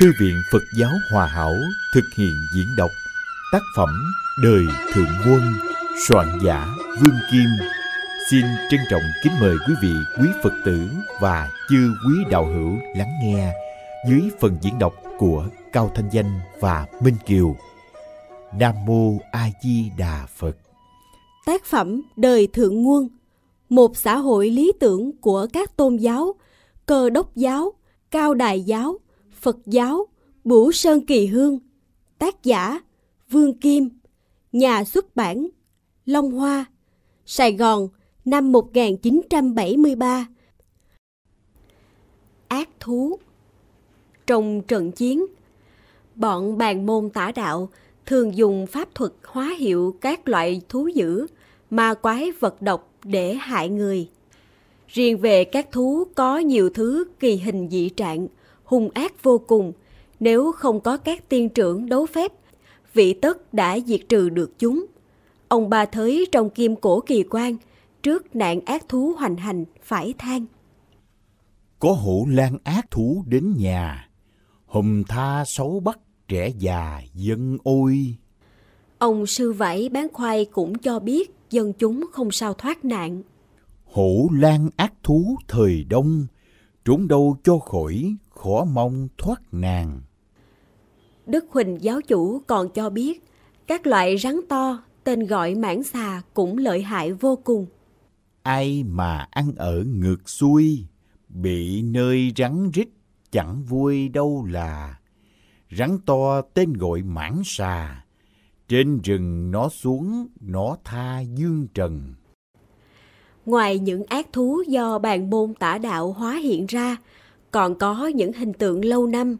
Thư viện Phật giáo Hòa Hảo thực hiện diễn đọc tác phẩm Đời Thượng Quân, soạn giả Vương Kim. Xin trân trọng kính mời quý vị, quý Phật tử và chư quý đạo hữu lắng nghe dưới phần diễn đọc của Cao Thanh Danh và Minh Kiều. Nam Mô A Di Đà Phật Tác phẩm Đời Thượng Nguồn Một xã hội lý tưởng của các tôn giáo, cơ đốc giáo, cao đài giáo, Phật giáo, Bửu Sơn Kỳ Hương, tác giả Vương Kim, nhà xuất bản Long Hoa, Sài Gòn năm 1973. Ác thú Trong trận chiến, bọn bàn môn tả đạo thường dùng pháp thuật hóa hiệu các loại thú dữ, ma quái vật độc để hại người. Riêng về các thú có nhiều thứ kỳ hình dị trạng, hung ác vô cùng. Nếu không có các tiên trưởng đấu phép, vị tất đã diệt trừ được chúng. Ông ba thới trong kim cổ kỳ quan, trước nạn ác thú hoành hành phải than. Có hổ lan ác thú đến nhà, hùm tha xấu bắt trẻ già dân ôi. Ông sư vẫy bán khoai cũng cho biết dân chúng không sao thoát nạn. Hổ lan ác thú thời đông, trốn đâu cho khỏi khổ mong thoát nàng. Đức Huỳnh giáo chủ còn cho biết, các loại rắn to tên gọi mãng xà cũng lợi hại vô cùng. Ai mà ăn ở ngược xuôi, bị nơi rắn rít chẳng vui đâu là. Rắn to tên gọi mãng xà, trên rừng nó xuống, nó tha dương trần. Ngoài những ác thú do bàn môn tả đạo hóa hiện ra, còn có những hình tượng lâu năm.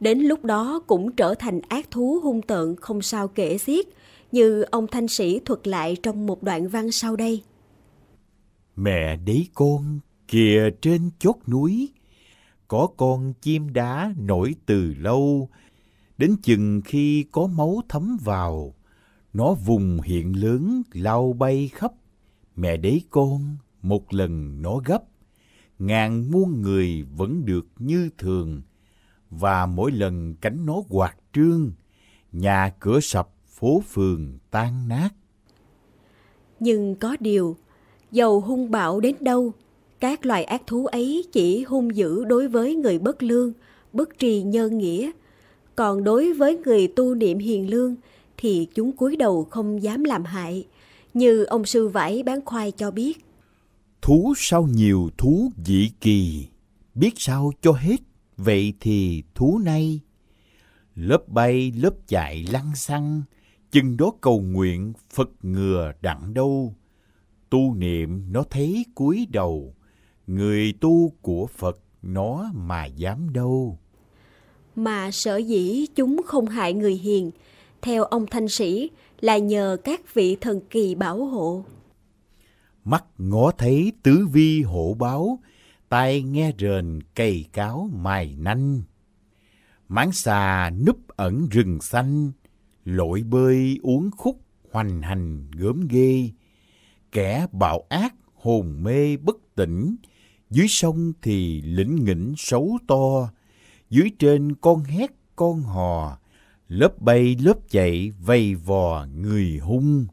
Đến lúc đó cũng trở thành ác thú hung tượng không sao kể xiết, như ông Thanh Sĩ thuật lại trong một đoạn văn sau đây. Mẹ đấy con, kìa trên chốt núi, có con chim đá nổi từ lâu, đến chừng khi có máu thấm vào, nó vùng hiện lớn lao bay khắp. Mẹ đấy con, một lần nó gấp, ngàn muôn người vẫn được như thường và mỗi lần cánh nó quạt trương nhà cửa sập phố phường tan nát nhưng có điều dầu hung bạo đến đâu các loài ác thú ấy chỉ hung dữ đối với người bất lương bất trì nhân nghĩa còn đối với người tu niệm hiền lương thì chúng cúi đầu không dám làm hại như ông sư vải bán khoai cho biết thú sao nhiều thú dị kỳ biết sao cho hết vậy thì thú nay lớp bay lớp chạy lăng xăng chừng đó cầu nguyện phật ngừa đặng đâu tu niệm nó thấy cúi đầu người tu của phật nó mà dám đâu mà sở dĩ chúng không hại người hiền theo ông thanh sĩ là nhờ các vị thần kỳ bảo hộ mắt ngó thấy tứ vi hổ báo, tai nghe rền cây cáo mài nanh. Máng xà núp ẩn rừng xanh, lội bơi uống khúc hoành hành gớm ghê. Kẻ bạo ác hồn mê bất tỉnh, dưới sông thì lĩnh nghỉnh xấu to, dưới trên con hét con hò, lớp bay lớp chạy vây vò người hung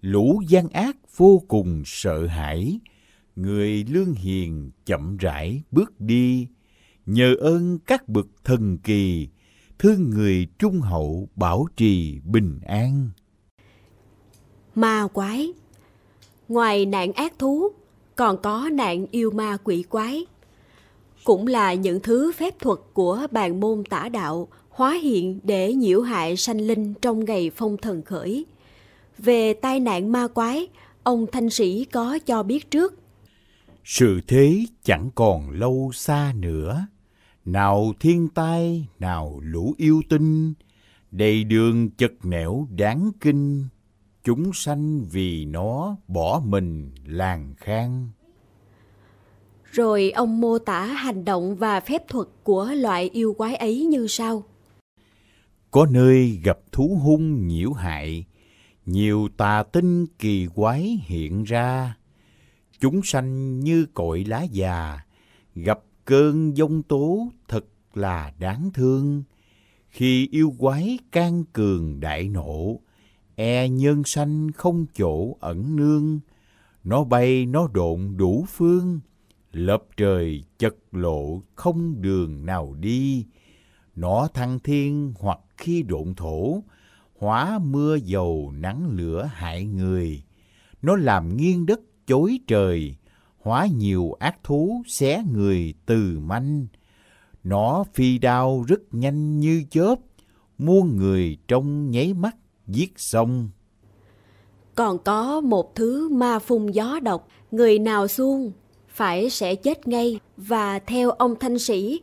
lũ gian ác vô cùng sợ hãi người lương hiền chậm rãi bước đi nhờ ơn các bậc thần kỳ thương người trung hậu bảo trì bình an ma quái ngoài nạn ác thú còn có nạn yêu ma quỷ quái cũng là những thứ phép thuật của bàn môn tả đạo hóa hiện để nhiễu hại sanh linh trong ngày phong thần khởi về tai nạn ma quái, ông thanh sĩ có cho biết trước. Sự thế chẳng còn lâu xa nữa. Nào thiên tai, nào lũ yêu tinh, đầy đường chật nẻo đáng kinh. Chúng sanh vì nó bỏ mình làng khang. Rồi ông mô tả hành động và phép thuật của loại yêu quái ấy như sau. Có nơi gặp thú hung nhiễu hại, nhiều tà tinh kỳ quái hiện ra chúng sanh như cội lá già gặp cơn giông tố thật là đáng thương khi yêu quái can cường đại nộ e nhân sanh không chỗ ẩn nương nó bay nó độn đủ phương lợp trời chật lộ không đường nào đi nó thăng thiên hoặc khi độn thổ hóa mưa dầu nắng lửa hại người. Nó làm nghiêng đất chối trời, hóa nhiều ác thú xé người từ manh. Nó phi đao rất nhanh như chớp, muôn người trong nháy mắt giết xong. Còn có một thứ ma phun gió độc, người nào xuông phải sẽ chết ngay và theo ông thanh sĩ,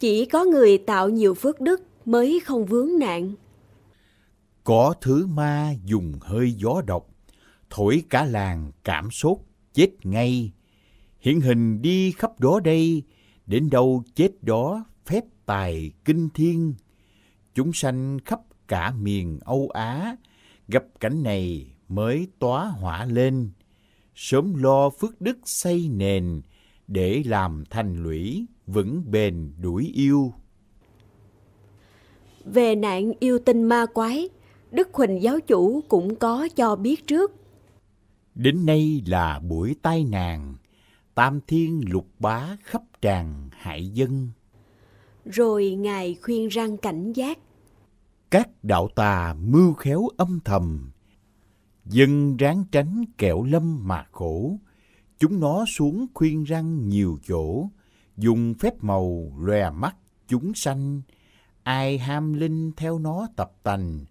chỉ có người tạo nhiều phước đức mới không vướng nạn. Có thứ ma dùng hơi gió độc, thổi cả làng cảm sốt, chết ngay. Hiện hình đi khắp đó đây, đến đâu chết đó phép tài kinh thiên. Chúng sanh khắp cả miền Âu Á, gặp cảnh này mới tóa hỏa lên. Sớm lo phước đức xây nền, để làm thành lũy vững bền đuổi yêu. Về nạn yêu tinh ma quái, Đức Huỳnh giáo chủ cũng có cho biết trước. Đến nay là buổi tai nạn, tam thiên lục bá khắp tràn hại dân. Rồi Ngài khuyên răng cảnh giác. Các đạo tà mưu khéo âm thầm, dân ráng tránh kẻo lâm mà khổ. Chúng nó xuống khuyên răng nhiều chỗ, dùng phép màu lòe mắt chúng sanh. Ai ham linh theo nó tập tành,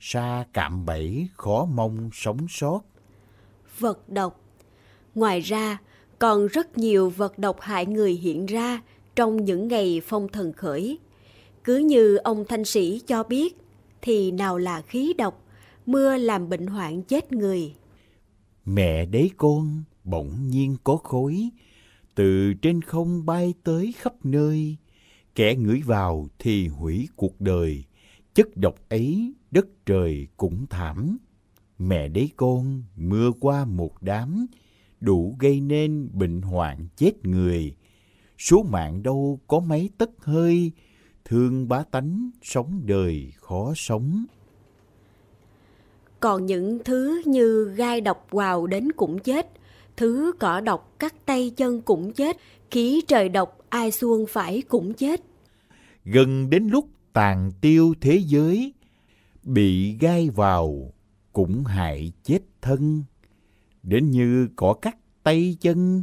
xa cạm bẫy khó mong sống sót. Vật độc Ngoài ra, còn rất nhiều vật độc hại người hiện ra trong những ngày phong thần khởi. Cứ như ông Thanh Sĩ cho biết, thì nào là khí độc, mưa làm bệnh hoạn chết người. Mẹ đế con bỗng nhiên có khối, từ trên không bay tới khắp nơi, kẻ ngửi vào thì hủy cuộc đời, chất độc ấy đất trời cũng thảm mẹ đấy con mưa qua một đám đủ gây nên bệnh hoạn chết người số mạng đâu có mấy tất hơi thương bá tánh sống đời khó sống còn những thứ như gai độc vào đến cũng chết thứ cỏ độc cắt tay chân cũng chết khí trời độc ai xuông phải cũng chết gần đến lúc tàn tiêu thế giới bị gai vào cũng hại chết thân đến như cỏ cắt tay chân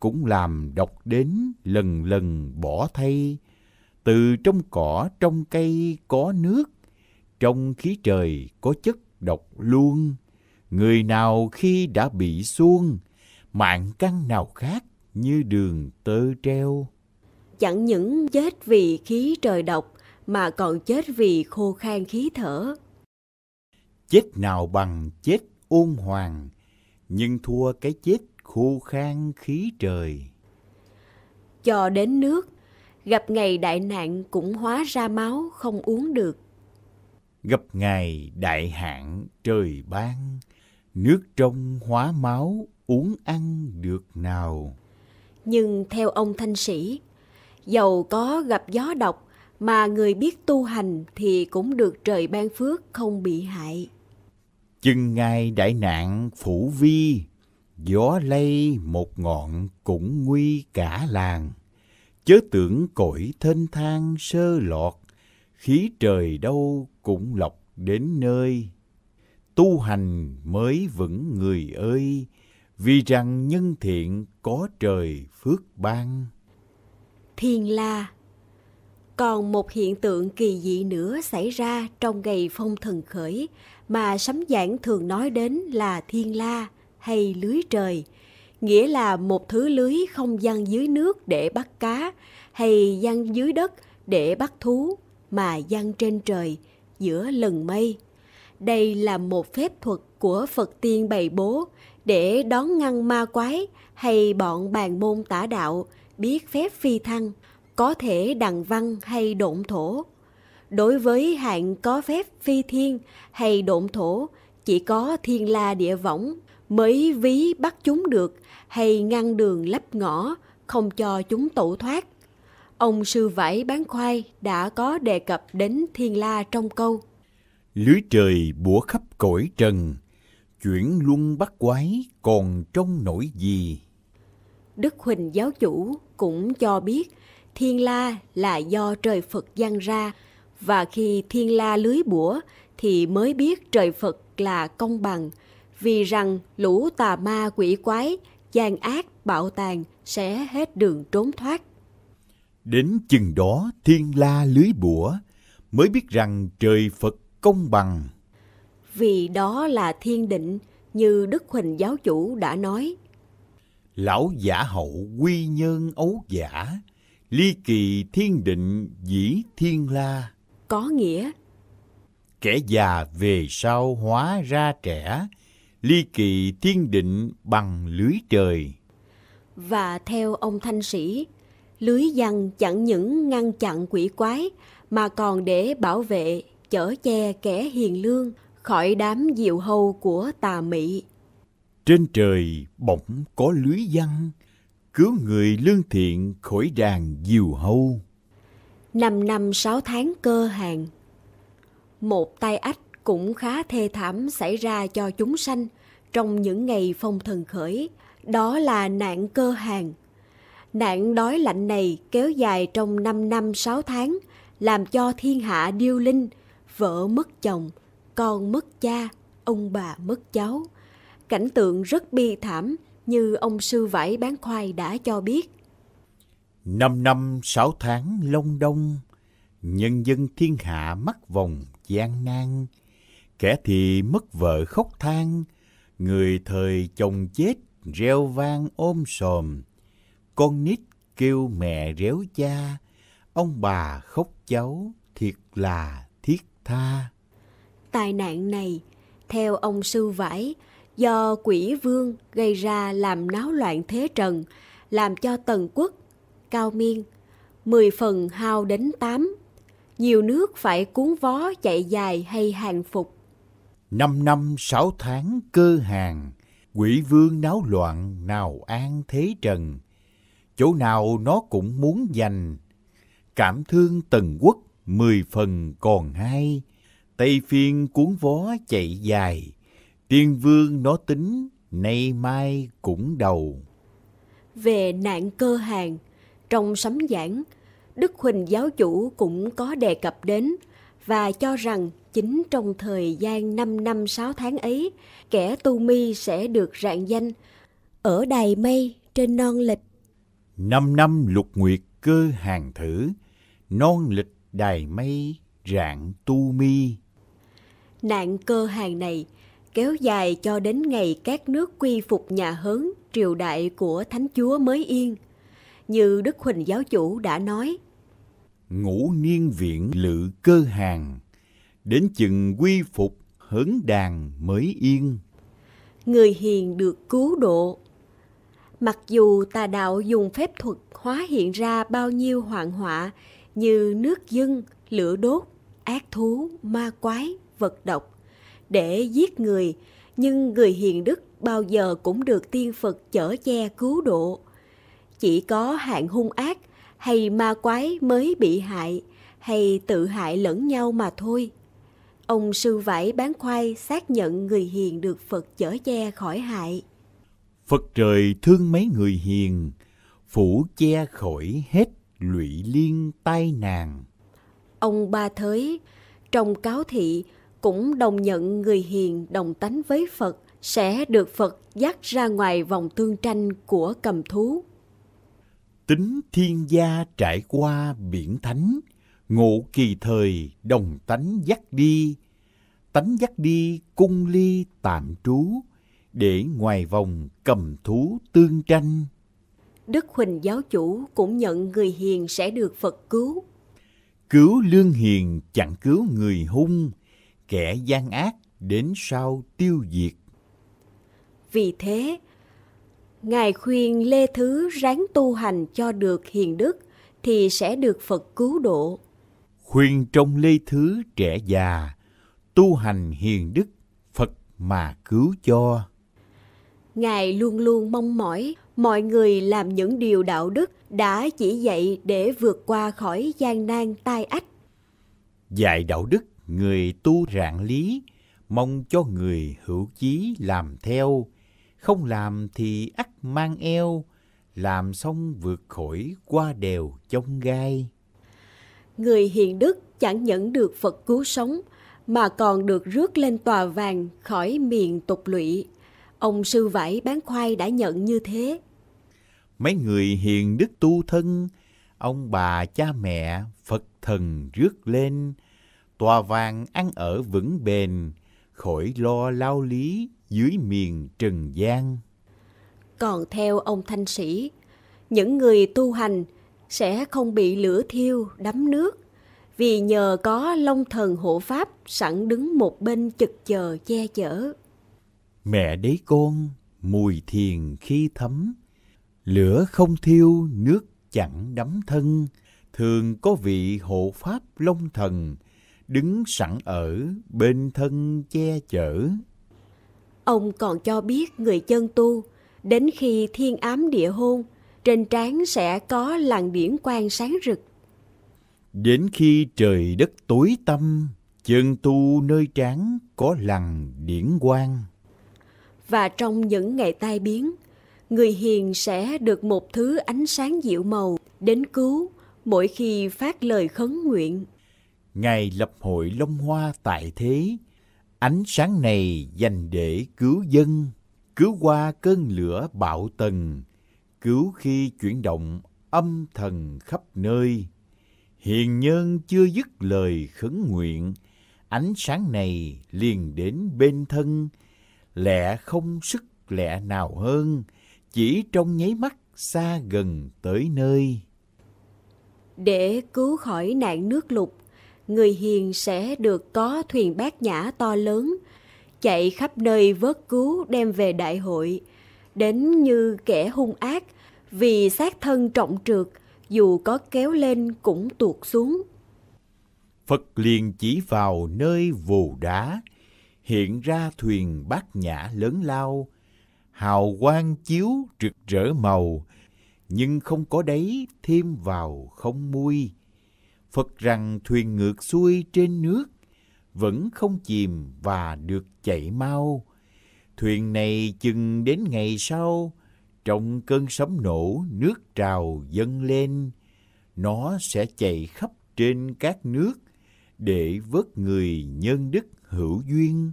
cũng làm độc đến lần lần bỏ thay từ trong cỏ trong cây có nước trong khí trời có chất độc luôn người nào khi đã bị xuông mạng căn nào khác như đường tơ treo chẳng những chết vì khí trời độc mà còn chết vì khô khan khí thở. Chết nào bằng chết ôn hoàng, nhưng thua cái chết khô khan khí trời. Cho đến nước, gặp ngày đại nạn cũng hóa ra máu không uống được. Gặp ngày đại hạn trời ban, nước trong hóa máu uống ăn được nào. Nhưng theo ông thanh sĩ, dầu có gặp gió độc mà người biết tu hành thì cũng được trời ban phước không bị hại. Chừng ngay đại nạn phủ vi, gió lây một ngọn cũng nguy cả làng. Chớ tưởng cõi thênh thang sơ lọt, khí trời đâu cũng lọc đến nơi. Tu hành mới vững người ơi, vì rằng nhân thiện có trời phước ban. Thiền La còn một hiện tượng kỳ dị nữa xảy ra trong ngày phong thần khởi mà sấm giảng thường nói đến là thiên la hay lưới trời, nghĩa là một thứ lưới không gian dưới nước để bắt cá hay gian dưới đất để bắt thú mà gian trên trời giữa lần mây. Đây là một phép thuật của Phật tiên bày bố để đón ngăn ma quái hay bọn bàn môn tả đạo biết phép phi thăng – có thể đằng văn hay độn thổ. Đối với hạng có phép phi thiên hay độn thổ, chỉ có thiên la địa võng mới ví bắt chúng được hay ngăn đường lấp ngõ, không cho chúng tẩu thoát. Ông sư vải bán khoai đã có đề cập đến thiên la trong câu. Lưới trời bủa khắp cõi trần, chuyển luân bắt quái còn trong nỗi gì. Đức Huỳnh giáo chủ cũng cho biết thiên la là do trời Phật giăng ra và khi thiên la lưới bủa thì mới biết trời Phật là công bằng vì rằng lũ tà ma quỷ quái gian ác bạo tàn sẽ hết đường trốn thoát. Đến chừng đó thiên la lưới bủa mới biết rằng trời Phật công bằng. Vì đó là thiên định như Đức Huỳnh Giáo Chủ đã nói. Lão giả hậu quy nhân ấu giả, Ly kỳ thiên định dĩ thiên la. Có nghĩa. Kẻ già về sau hóa ra trẻ, ly kỳ thiên định bằng lưới trời. Và theo ông Thanh Sĩ, lưới văn chẳng những ngăn chặn quỷ quái mà còn để bảo vệ, chở che kẻ hiền lương khỏi đám diệu hầu của tà mị. Trên trời bỗng có lưới văn, cứu người lương thiện khỏi đàn diều hâu. Năm năm sáu tháng cơ hàng Một tai ách cũng khá thê thảm xảy ra cho chúng sanh trong những ngày phong thần khởi, đó là nạn cơ hàng. Nạn đói lạnh này kéo dài trong 5 năm 6 tháng, làm cho thiên hạ điêu linh, vợ mất chồng, con mất cha, ông bà mất cháu. Cảnh tượng rất bi thảm, như ông sư vải bán khoai đã cho biết. Năm năm sáu tháng long đông, nhân dân thiên hạ mắc vòng gian nan, kẻ thì mất vợ khóc than, người thời chồng chết reo vang ôm sòm, con nít kêu mẹ réo cha, ông bà khóc cháu thiệt là thiết tha. Tai nạn này, theo ông sư vải, do quỷ vương gây ra làm náo loạn thế trần, làm cho tần quốc, cao miên, mười phần hao đến tám nhiều nước phải cuốn vó chạy dài hay hàng phục. Năm năm sáu tháng cơ hàng, quỷ vương náo loạn nào an thế trần, chỗ nào nó cũng muốn giành. Cảm thương tần quốc mười phần còn hai, Tây phiên cuốn vó chạy dài, Tiên vương nó tính, nay mai cũng đầu. Về nạn cơ hàng, trong sấm giảng, Đức Huỳnh giáo chủ cũng có đề cập đến và cho rằng chính trong thời gian 5 năm 6 tháng ấy, kẻ tu mi sẽ được rạng danh ở đài mây trên non lịch. Năm năm lục nguyệt cơ hàng thử, non lịch đài mây rạng tu mi. Nạn cơ hàng này kéo dài cho đến ngày các nước quy phục nhà Hớn, triều đại của Thánh Chúa mới yên. Như Đức Huỳnh Giáo Chủ đã nói, Ngũ niên viện lự cơ hàng, đến chừng quy phục hớn đàn mới yên. Người hiền được cứu độ. Mặc dù tà đạo dùng phép thuật hóa hiện ra bao nhiêu hoạn họa như nước dưng, lửa đốt, ác thú, ma quái, vật độc, để giết người, nhưng người hiền đức bao giờ cũng được tiên Phật chở che cứu độ. Chỉ có hạng hung ác hay ma quái mới bị hại, hay tự hại lẫn nhau mà thôi. Ông sư vải bán khoai xác nhận người hiền được Phật chở che khỏi hại. Phật trời thương mấy người hiền, phủ che khỏi hết lụy liên tai nàng. Ông Ba Thới, trong cáo thị, cũng đồng nhận người hiền đồng tánh với Phật sẽ được Phật dắt ra ngoài vòng tương tranh của cầm thú. Tính thiên gia trải qua biển thánh, ngộ kỳ thời đồng tánh dắt đi, tánh dắt đi cung ly tạm trú, để ngoài vòng cầm thú tương tranh. Đức Huỳnh giáo chủ cũng nhận người hiền sẽ được Phật cứu. Cứu lương hiền chẳng cứu người hung, kẻ gian ác đến sau tiêu diệt. Vì thế, Ngài khuyên Lê Thứ ráng tu hành cho được hiền đức thì sẽ được Phật cứu độ. Khuyên trong Lê Thứ trẻ già, tu hành hiền đức Phật mà cứu cho. Ngài luôn luôn mong mỏi mọi người làm những điều đạo đức đã chỉ dạy để vượt qua khỏi gian nan tai ách. Dạy đạo đức người tu rạng lý mong cho người hữu chí làm theo không làm thì ắt mang eo làm xong vượt khỏi qua đèo chông gai người hiền đức chẳng nhận được phật cứu sống mà còn được rước lên tòa vàng khỏi miền tục lụy ông sư vải bán khoai đã nhận như thế mấy người hiền đức tu thân ông bà cha mẹ phật thần rước lên tòa vàng ăn ở vững bền, khỏi lo lao lý dưới miền trần gian. Còn theo ông Thanh Sĩ, những người tu hành sẽ không bị lửa thiêu, đắm nước, vì nhờ có long thần hộ pháp sẵn đứng một bên chực chờ che chở. Mẹ đế con, mùi thiền khi thấm, lửa không thiêu, nước chẳng đắm thân, thường có vị hộ pháp long thần, đứng sẵn ở bên thân che chở. Ông còn cho biết người chân tu, đến khi thiên ám địa hôn, trên trán sẽ có làn điển quang sáng rực. Đến khi trời đất tối tâm, chân tu nơi trán có lằn điển quang. Và trong những ngày tai biến, người hiền sẽ được một thứ ánh sáng dịu màu đến cứu mỗi khi phát lời khấn nguyện ngày lập hội Long Hoa tại thế, ánh sáng này dành để cứu dân, cứu qua cơn lửa bạo tần, cứu khi chuyển động âm thần khắp nơi. Hiền nhân chưa dứt lời khấn nguyện, ánh sáng này liền đến bên thân, lẽ không sức lẽ nào hơn, chỉ trong nháy mắt xa gần tới nơi. Để cứu khỏi nạn nước lụt, người hiền sẽ được có thuyền bát nhã to lớn, chạy khắp nơi vớt cứu đem về đại hội, đến như kẻ hung ác, vì xác thân trọng trượt, dù có kéo lên cũng tuột xuống. Phật liền chỉ vào nơi vù đá, hiện ra thuyền bát nhã lớn lao, hào quang chiếu rực rỡ màu, nhưng không có đấy thêm vào không muôi Phật rằng thuyền ngược xuôi trên nước vẫn không chìm và được chạy mau. Thuyền này chừng đến ngày sau, trong cơn sấm nổ nước trào dâng lên, nó sẽ chạy khắp trên các nước để vớt người nhân đức hữu duyên,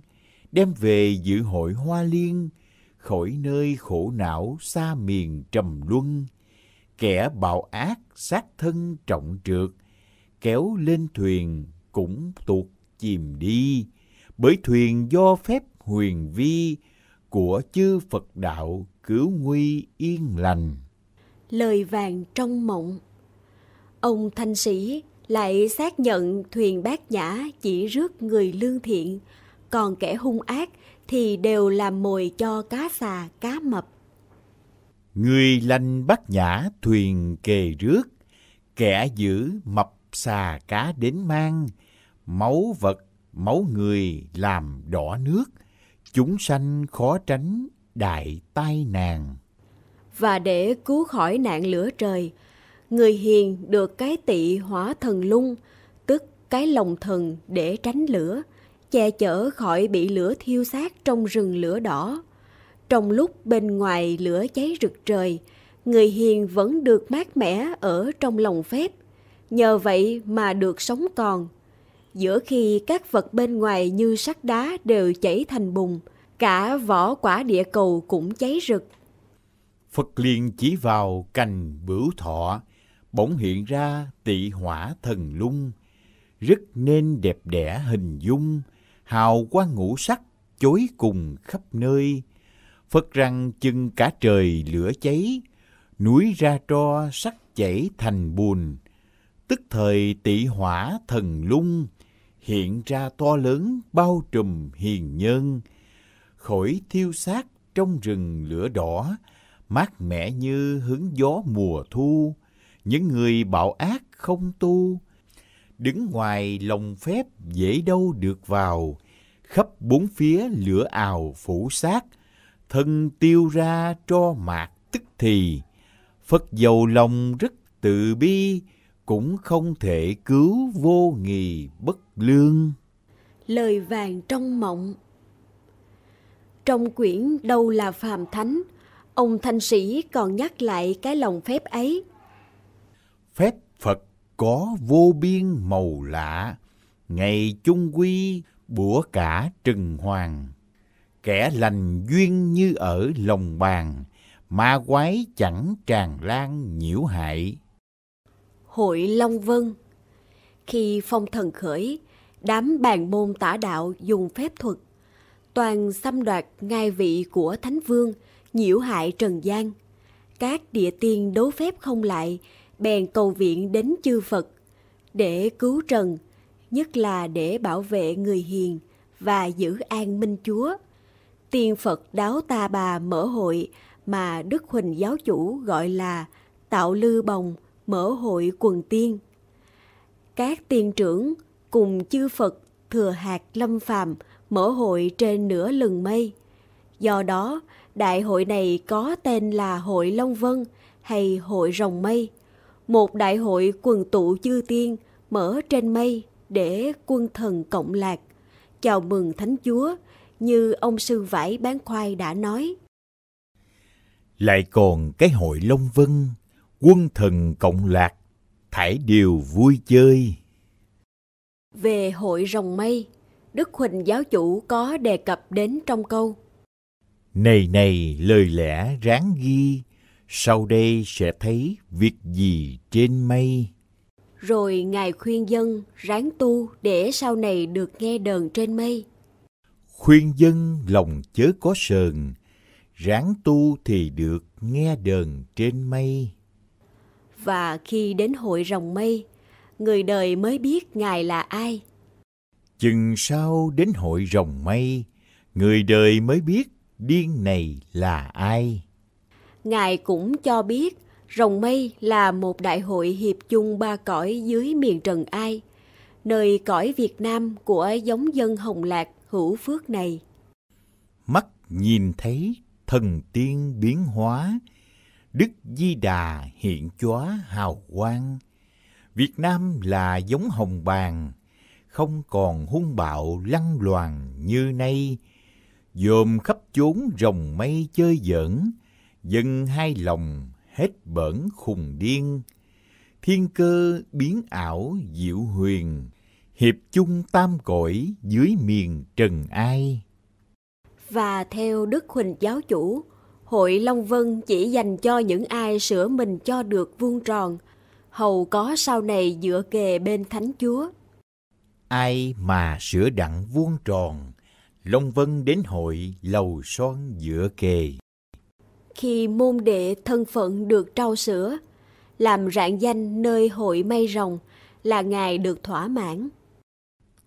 đem về dự hội hoa liên, khỏi nơi khổ não xa miền trầm luân, kẻ bạo ác sát thân trọng trượt, kéo lên thuyền cũng tuột chìm đi bởi thuyền do phép huyền vi của chư Phật đạo cứu nguy yên lành. Lời vàng trong mộng Ông thanh sĩ lại xác nhận thuyền bát nhã chỉ rước người lương thiện, còn kẻ hung ác thì đều làm mồi cho cá xà, cá mập. Người lành bát nhã thuyền kề rước, kẻ giữ mập xà cá đến mang, máu vật, máu người làm đỏ nước, chúng sanh khó tránh đại tai nạn. Và để cứu khỏi nạn lửa trời, người hiền được cái tị hóa thần lung, tức cái lòng thần để tránh lửa, che chở khỏi bị lửa thiêu xác trong rừng lửa đỏ. Trong lúc bên ngoài lửa cháy rực trời, người hiền vẫn được mát mẻ ở trong lòng phép, nhờ vậy mà được sống còn. Giữa khi các vật bên ngoài như sắt đá đều chảy thành bùn, cả vỏ quả địa cầu cũng cháy rực. Phật liền chỉ vào cành bửu thọ, bỗng hiện ra tị hỏa thần lung, rất nên đẹp đẽ hình dung, hào quang ngũ sắc chối cùng khắp nơi. Phật rằng chừng cả trời lửa cháy, núi ra tro sắc chảy thành bùn, tức thời tỷ hỏa thần lung, hiện ra to lớn bao trùm hiền nhân. Khổi thiêu xác trong rừng lửa đỏ, mát mẻ như hứng gió mùa thu, những người bạo ác không tu, đứng ngoài lòng phép dễ đâu được vào, khắp bốn phía lửa ào phủ xác thân tiêu ra cho mạc tức thì, Phật dầu lòng rất từ bi, cũng không thể cứu vô nghì bất lương. Lời vàng trong mộng Trong quyển Đâu là Phàm Thánh, ông Thanh Sĩ còn nhắc lại cái lòng phép ấy. Phép Phật có vô biên màu lạ, ngày chung quy bủa cả trừng hoàng. Kẻ lành duyên như ở lòng bàn, ma quái chẳng tràn lan nhiễu hại hội Long Vân. Khi phong thần khởi, đám bàn môn tả đạo dùng phép thuật, toàn xâm đoạt ngai vị của Thánh Vương, nhiễu hại Trần gian. Các địa tiên đấu phép không lại, bèn cầu viện đến chư Phật để cứu Trần, nhất là để bảo vệ người hiền và giữ an minh chúa. Tiên Phật đáo ta bà mở hội mà Đức Huỳnh giáo chủ gọi là Tạo Lư Bồng – mở hội quần tiên. Các tiên trưởng cùng chư Phật thừa hạt lâm phàm mở hội trên nửa lừng mây. Do đó, đại hội này có tên là Hội Long Vân hay Hội Rồng Mây, một đại hội quần tụ chư tiên mở trên mây để quân thần cộng lạc, chào mừng Thánh Chúa như ông sư vải bán khoai đã nói. Lại còn cái hội Long Vân quân thần cộng lạc thải điều vui chơi về hội rồng mây đức huỳnh giáo chủ có đề cập đến trong câu này này lời lẽ ráng ghi sau đây sẽ thấy việc gì trên mây rồi ngài khuyên dân ráng tu để sau này được nghe đờn trên mây khuyên dân lòng chớ có sờn ráng tu thì được nghe đờn trên mây và khi đến hội rồng mây, người đời mới biết Ngài là ai. Chừng sau đến hội rồng mây, người đời mới biết điên này là ai. Ngài cũng cho biết Rồng Mây là một đại hội hiệp chung ba cõi dưới miền Trần Ai, nơi cõi Việt Nam của giống dân Hồng Lạc hữu phước này. Mắt nhìn thấy thần tiên biến hóa, Đức Di Đà hiện chóa hào quang. Việt Nam là giống hồng bàng, không còn hung bạo lăng loàn như nay. Dòm khắp chốn rồng mây chơi giỡn, dân hai lòng hết bỡn khùng điên. Thiên cơ biến ảo diệu huyền, hiệp chung tam cõi dưới miền trần ai. Và theo Đức Huỳnh Giáo Chủ, Hội Long Vân chỉ dành cho những ai sửa mình cho được vuông tròn, hầu có sau này dựa kề bên Thánh Chúa. Ai mà sửa đặng vuông tròn, Long Vân đến hội lầu son dựa kề. Khi môn đệ thân phận được trao sửa, làm rạng danh nơi hội mây rồng là Ngài được thỏa mãn.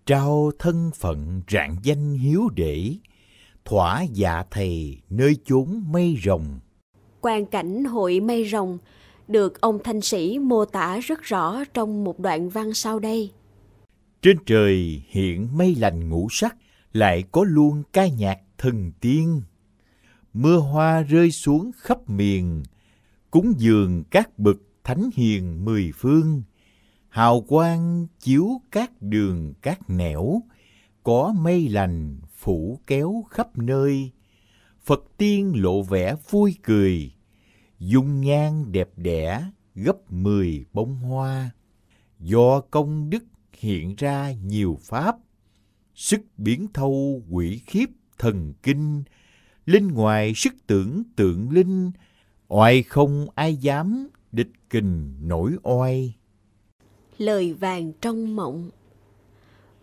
Trao thân phận rạng danh hiếu đệ, thỏa dạ thầy nơi chốn mây rồng. Quan cảnh hội mây rồng được ông thanh sĩ mô tả rất rõ trong một đoạn văn sau đây. Trên trời hiện mây lành ngũ sắc, lại có luôn ca nhạc thần tiên. Mưa hoa rơi xuống khắp miền, cúng dường các bậc thánh hiền mười phương. Hào quang chiếu các đường các nẻo, có mây lành phủ kéo khắp nơi phật tiên lộ vẻ vui cười dung nhan đẹp đẽ gấp mười bông hoa do công đức hiện ra nhiều pháp sức biến thâu quỷ khiếp thần kinh linh ngoài sức tưởng tượng linh oai không ai dám địch kình nổi oai lời vàng trong mộng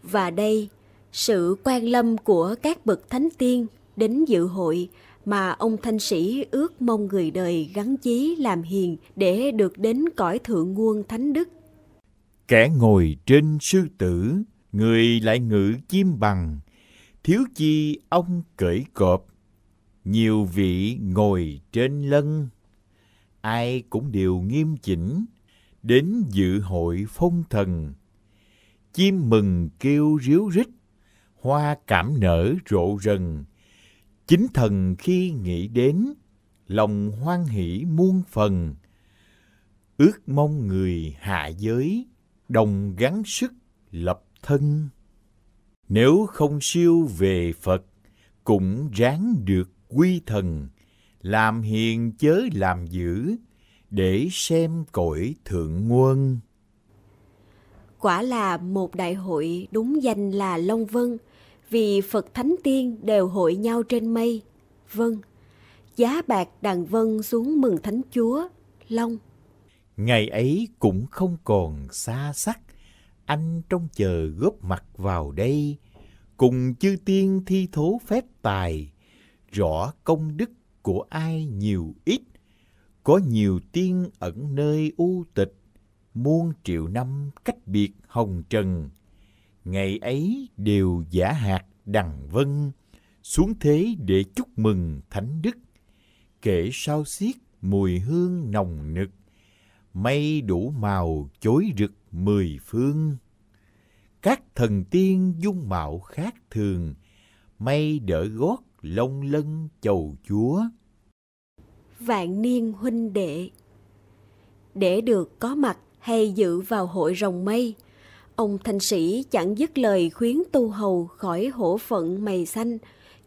và đây sự quan lâm của các bậc thánh tiên đến dự hội mà ông thanh sĩ ước mong người đời gắn chí làm hiền để được đến cõi thượng nguồn thánh đức. Kẻ ngồi trên sư tử, người lại ngự chim bằng, thiếu chi ông cởi cọp, nhiều vị ngồi trên lân. Ai cũng đều nghiêm chỉnh, đến dự hội phong thần. Chim mừng kêu ríu rít, hoa cảm nở rộ rần chính thần khi nghĩ đến lòng hoan hỷ muôn phần ước mong người hạ giới đồng gắng sức lập thân nếu không siêu về phật cũng ráng được quy thần làm hiền chớ làm dữ để xem cõi thượng nguồn quả là một đại hội đúng danh là long vân vì Phật Thánh Tiên đều hội nhau trên mây. Vâng, giá bạc đàn vân xuống mừng Thánh Chúa, Long. Ngày ấy cũng không còn xa sắc, anh trong chờ góp mặt vào đây, cùng chư tiên thi thố phép tài, rõ công đức của ai nhiều ít, có nhiều tiên ẩn nơi u tịch, muôn triệu năm cách biệt hồng trần ngày ấy đều giả hạt đằng vân xuống thế để chúc mừng thánh đức kể sao xiết mùi hương nồng nực mây đủ màu chối rực mười phương các thần tiên dung mạo khác thường mây đỡ gót lông lân chầu chúa vạn niên huynh đệ để được có mặt hay dự vào hội rồng mây Ông thanh sĩ chẳng dứt lời khuyến tu hầu khỏi hổ phận mày xanh,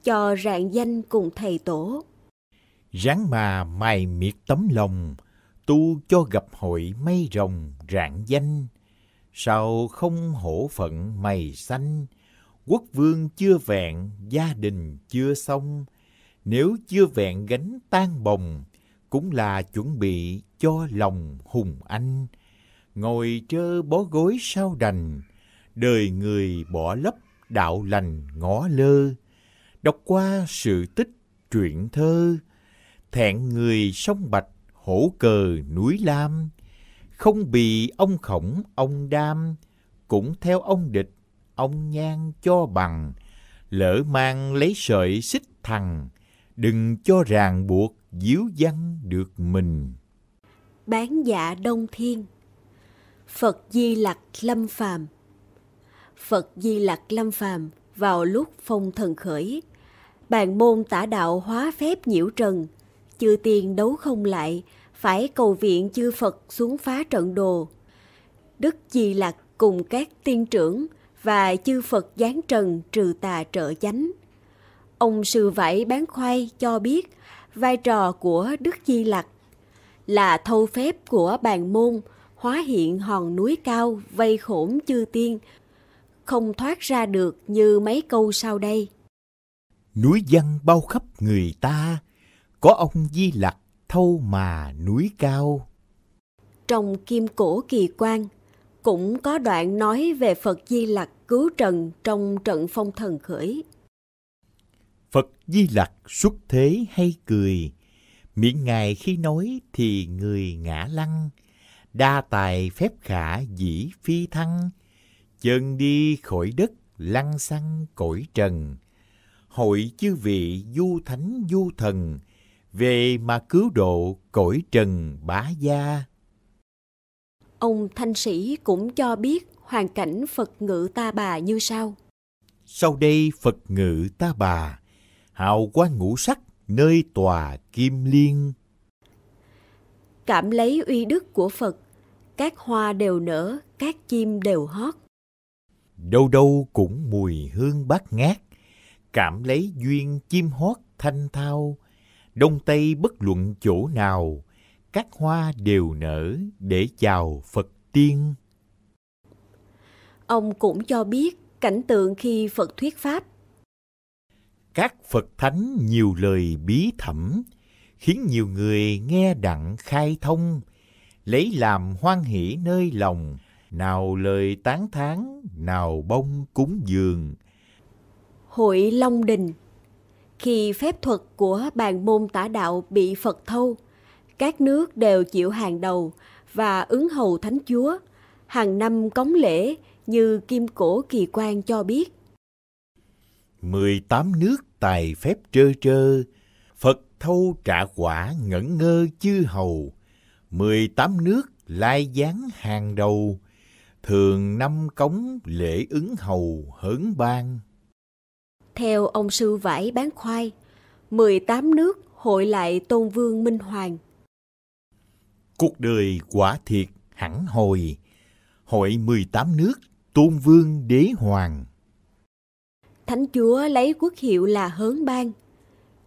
cho rạng danh cùng thầy tổ. Ráng mà mài miệt tấm lòng, tu cho gặp hội mây rồng rạng danh. Sao không hổ phận mày xanh, quốc vương chưa vẹn, gia đình chưa xong. Nếu chưa vẹn gánh tan bồng, cũng là chuẩn bị cho lòng hùng anh ngồi chơ bó gối sao đành, đời người bỏ lấp đạo lành ngó lơ, đọc qua sự tích truyện thơ, thẹn người sông bạch hổ cờ núi lam, không bị ông khổng ông đam, cũng theo ông địch, ông nhan cho bằng, lỡ mang lấy sợi xích thằng, đừng cho ràng buộc díu văn được mình. Bán dạ Đông Thiên Phật Di Lặc Lâm Phàm Phật Di Lặc Lâm Phàm vào lúc phong thần khởi, bàn môn tả đạo hóa phép nhiễu trần, chư tiên đấu không lại, phải cầu viện chư Phật xuống phá trận đồ. Đức Di Lặc cùng các tiên trưởng và chư Phật giáng trần trừ tà trợ chánh. Ông Sư Vải Bán Khoai cho biết vai trò của Đức Di Lặc là thâu phép của bàn môn, hóa hiện hòn núi cao vây khổm chư tiên, không thoát ra được như mấy câu sau đây. Núi dân bao khắp người ta, có ông di lặc thâu mà núi cao. Trong kim cổ kỳ quan, cũng có đoạn nói về Phật Di Lặc cứu trần trong trận phong thần khởi. Phật Di Lặc xuất thế hay cười, miệng ngài khi nói thì người ngã lăn, đa tài phép khả dĩ phi thăng, chân đi khỏi đất lăng xăng cõi trần. Hội chư vị du thánh du thần, về mà cứu độ cõi trần bá gia. Ông Thanh Sĩ cũng cho biết hoàn cảnh Phật ngự ta bà như sau. Sau đây Phật ngự ta bà, hào quang ngũ sắc nơi tòa kim liên. Cảm lấy uy đức của Phật, các hoa đều nở, các chim đều hót. Đâu đâu cũng mùi hương bát ngát, cảm lấy duyên chim hót thanh thao, đông tây bất luận chỗ nào, các hoa đều nở để chào Phật tiên. Ông cũng cho biết cảnh tượng khi Phật thuyết pháp. Các Phật thánh nhiều lời bí thẩm, khiến nhiều người nghe đặng khai thông, lấy làm hoan hỷ nơi lòng nào lời tán thán nào bông cúng dường hội long đình khi phép thuật của bàn môn tả đạo bị phật thâu các nước đều chịu hàng đầu và ứng hầu thánh chúa hàng năm cống lễ như kim cổ kỳ quan cho biết 18 nước tài phép trơ trơ Phật thâu trả quả ngẩn ngơ chư hầu mười tám nước lai gián hàng đầu, thường năm cống lễ ứng hầu hớn ban. Theo ông sư vải bán khoai, mười tám nước hội lại tôn vương Minh Hoàng. Cuộc đời quả thiệt hẳn hồi, hội mười tám nước tôn vương đế hoàng. Thánh chúa lấy quốc hiệu là Hớn ban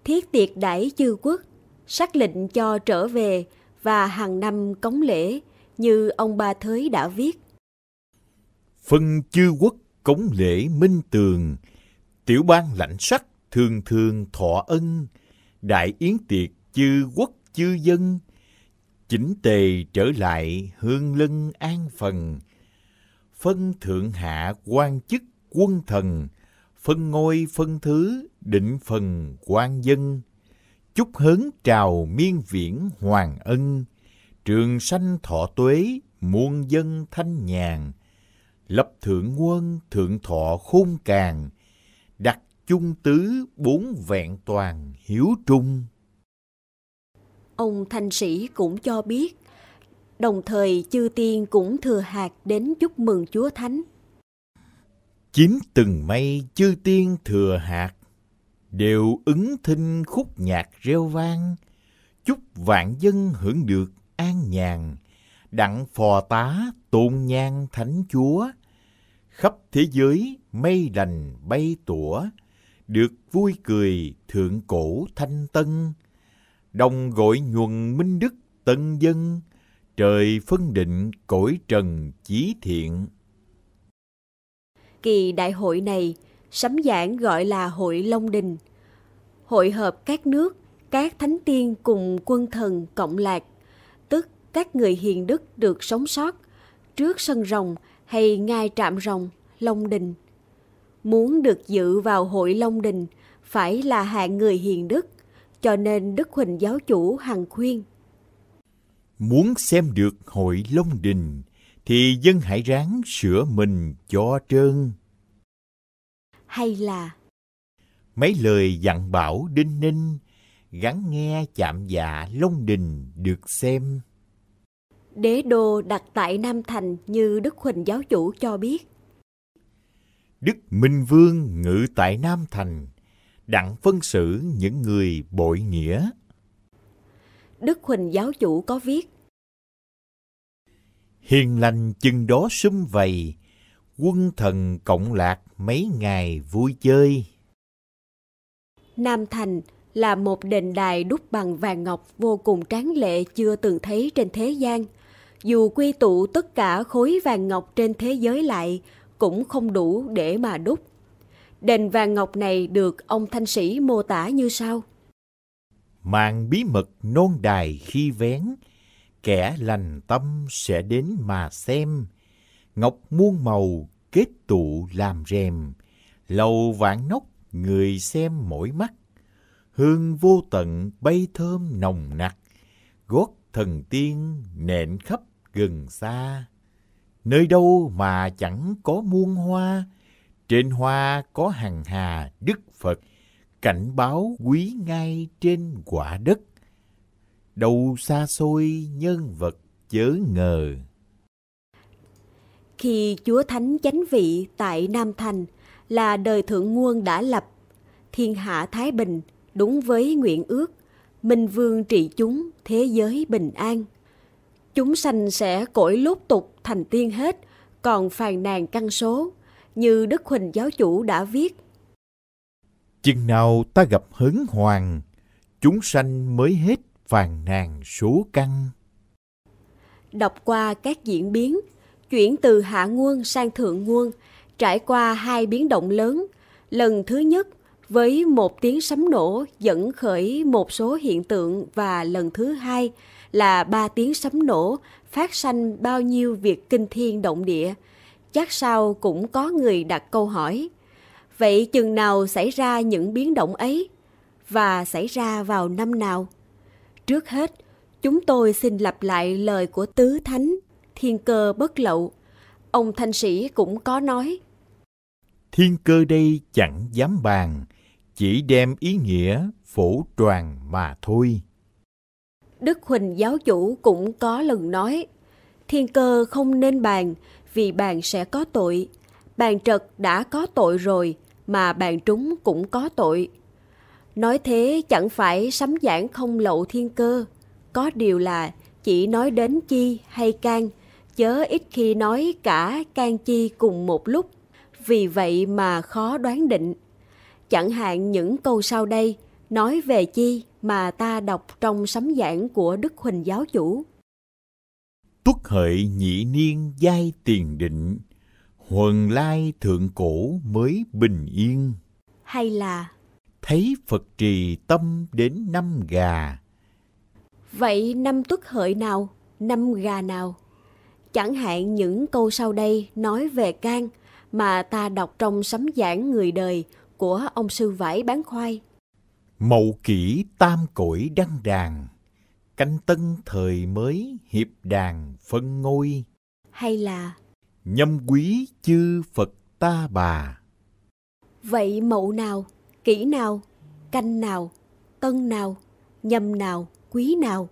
thiết tiệc đãi chư quốc, sắc lệnh cho trở về và hàng năm cống lễ như ông Ba Thới đã viết. Phân chư quốc cống lễ minh tường, tiểu ban lãnh sắc thường thường thọ ân, đại yến tiệc chư quốc chư dân, chỉnh tề trở lại hương lân an phần, phân thượng hạ quan chức quân thần, phân ngôi phân thứ định phần quan dân chúc hớn trào miên viễn hoàng ân trường sanh thọ tuế muôn dân thanh nhàn lập thượng quân thượng thọ khôn càng đặt chung tứ bốn vẹn toàn hiếu trung ông thanh sĩ cũng cho biết đồng thời chư tiên cũng thừa hạt đến chúc mừng chúa thánh chín từng mây chư tiên thừa hạt đều ứng thinh khúc nhạc reo vang chúc vạn dân hưởng được an nhàn đặng phò tá tôn nhang thánh chúa khắp thế giới mây lành bay tủa được vui cười thượng cổ thanh tân đồng gọi nhuần minh đức tân dân trời phân định cõi trần chí thiện kỳ đại hội này sấm giảng gọi là Hội Long Đình. Hội hợp các nước, các thánh tiên cùng quân thần cộng lạc, tức các người hiền đức được sống sót trước sân rồng hay ngay trạm rồng, Long Đình. Muốn được dự vào Hội Long Đình phải là hạng người hiền đức, cho nên Đức Huỳnh Giáo Chủ hằng khuyên. Muốn xem được Hội Long Đình thì dân hãy ráng sửa mình cho trơn hay là mấy lời dặn bảo đinh ninh gắn nghe chạm dạ long đình được xem đế đô đặt tại nam thành như đức huỳnh giáo chủ cho biết đức minh vương ngự tại nam thành đặng phân xử những người bội nghĩa đức huỳnh giáo chủ có viết hiền lành chừng đó sum vầy quân thần cộng lạc mấy ngày vui chơi. Nam Thành là một đền đài đúc bằng vàng ngọc vô cùng tráng lệ chưa từng thấy trên thế gian. Dù quy tụ tất cả khối vàng ngọc trên thế giới lại, cũng không đủ để mà đúc. Đền vàng ngọc này được ông thanh sĩ mô tả như sau. Mạng bí mật nôn đài khi vén, kẻ lành tâm sẽ đến mà xem ngọc muôn màu kết tụ làm rèm lầu vạn nóc người xem mỗi mắt hương vô tận bay thơm nồng nặc gót thần tiên nện khắp gần xa nơi đâu mà chẳng có muôn hoa trên hoa có hằng hà đức phật cảnh báo quý ngay trên quả đất đâu xa xôi nhân vật chớ ngờ khi Chúa Thánh chánh vị tại Nam Thành là đời Thượng Nguồn đã lập, thiên hạ Thái Bình đúng với nguyện ước, minh vương trị chúng thế giới bình an. Chúng sanh sẽ cõi lốt tục thành tiên hết, còn phàn nàn căn số, như Đức Huỳnh Giáo Chủ đã viết. Chừng nào ta gặp hớn hoàng, chúng sanh mới hết phàn nàn số căn. Đọc qua các diễn biến chuyển từ hạ nguồn sang thượng nguồn, trải qua hai biến động lớn. Lần thứ nhất, với một tiếng sấm nổ dẫn khởi một số hiện tượng và lần thứ hai là ba tiếng sấm nổ phát sanh bao nhiêu việc kinh thiên động địa. Chắc sau cũng có người đặt câu hỏi, vậy chừng nào xảy ra những biến động ấy và xảy ra vào năm nào? Trước hết, chúng tôi xin lặp lại lời của Tứ Thánh thiên cơ bất lậu. Ông Thanh Sĩ cũng có nói. Thiên cơ đây chẳng dám bàn, chỉ đem ý nghĩa phổ toàn mà thôi. Đức Huỳnh giáo chủ cũng có lần nói, thiên cơ không nên bàn vì bàn sẽ có tội. Bàn trật đã có tội rồi mà bàn trúng cũng có tội. Nói thế chẳng phải sấm giảng không lậu thiên cơ, có điều là chỉ nói đến chi hay can – chớ ít khi nói cả can chi cùng một lúc, vì vậy mà khó đoán định. Chẳng hạn những câu sau đây nói về chi mà ta đọc trong sấm giảng của Đức Huỳnh Giáo Chủ. Tuất hợi nhị niên giai tiền định, huần lai thượng cổ mới bình yên. Hay là Thấy Phật trì tâm đến năm gà. Vậy năm tuất hợi nào, năm gà nào? Chẳng hạn những câu sau đây nói về can mà ta đọc trong sấm giảng người đời của ông sư vải bán khoai. Mậu kỷ tam cõi đăng đàn, canh tân thời mới hiệp đàn phân ngôi. Hay là Nhâm quý chư Phật ta bà. Vậy mậu nào, kỷ nào, canh nào, tân nào, nhâm nào, quý nào?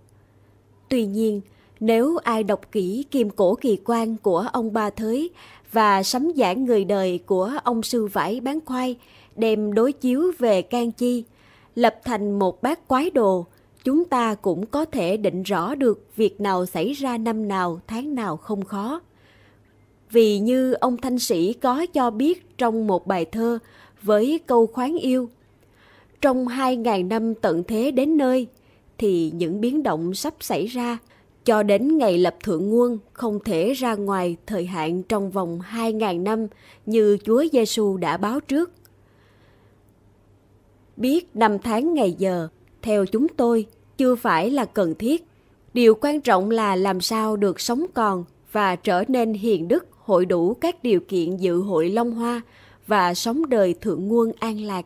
Tuy nhiên, nếu ai đọc kỹ Kim Cổ Kỳ Quan của ông Ba Thới và sấm giảng người đời của ông Sư Vải Bán Khoai đem đối chiếu về can chi, lập thành một bát quái đồ, chúng ta cũng có thể định rõ được việc nào xảy ra năm nào, tháng nào không khó. Vì như ông Thanh Sĩ có cho biết trong một bài thơ với câu khoáng yêu, trong hai ngàn năm tận thế đến nơi, thì những biến động sắp xảy ra cho đến ngày lập thượng nguồn không thể ra ngoài thời hạn trong vòng 2.000 năm như Chúa Giêsu đã báo trước. Biết năm tháng ngày giờ, theo chúng tôi, chưa phải là cần thiết. Điều quan trọng là làm sao được sống còn và trở nên hiền đức hội đủ các điều kiện dự hội Long Hoa và sống đời thượng nguồn an lạc.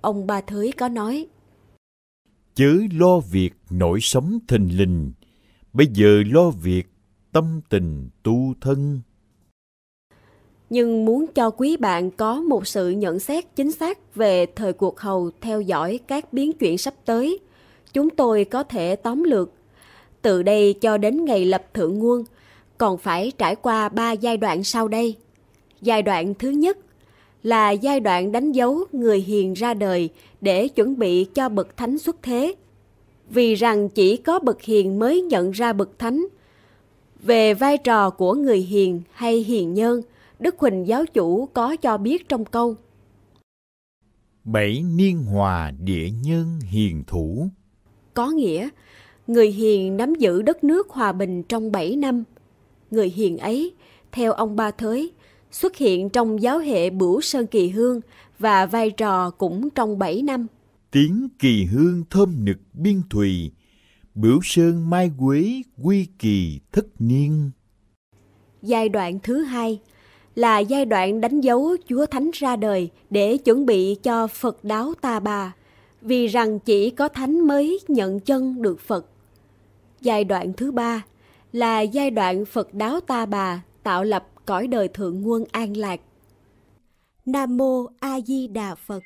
Ông Ba Thới có nói. Chớ lo việc nổi sống thình linh bây giờ lo việc tâm tình tu thân nhưng muốn cho quý bạn có một sự nhận xét chính xác về thời cuộc hầu theo dõi các biến chuyển sắp tới chúng tôi có thể tóm lược từ đây cho đến ngày lập thượng nguồn còn phải trải qua ba giai đoạn sau đây giai đoạn thứ nhất là giai đoạn đánh dấu người hiền ra đời để chuẩn bị cho bậc thánh xuất thế vì rằng chỉ có bậc hiền mới nhận ra bậc thánh. Về vai trò của người hiền hay hiền nhân, Đức Huỳnh Giáo Chủ có cho biết trong câu. Bảy niên hòa địa nhân hiền thủ Có nghĩa, người hiền nắm giữ đất nước hòa bình trong bảy năm. Người hiền ấy, theo ông Ba Thới, xuất hiện trong giáo hệ Bửu Sơn Kỳ Hương và vai trò cũng trong bảy năm tiếng kỳ hương thơm nực biên thùy biểu sơn mai quế quy kỳ thất niên giai đoạn thứ hai là giai đoạn đánh dấu chúa thánh ra đời để chuẩn bị cho phật đáo ta bà vì rằng chỉ có thánh mới nhận chân được phật giai đoạn thứ ba là giai đoạn phật đáo ta bà tạo lập cõi đời thượng nguồn an lạc nam mô a di đà phật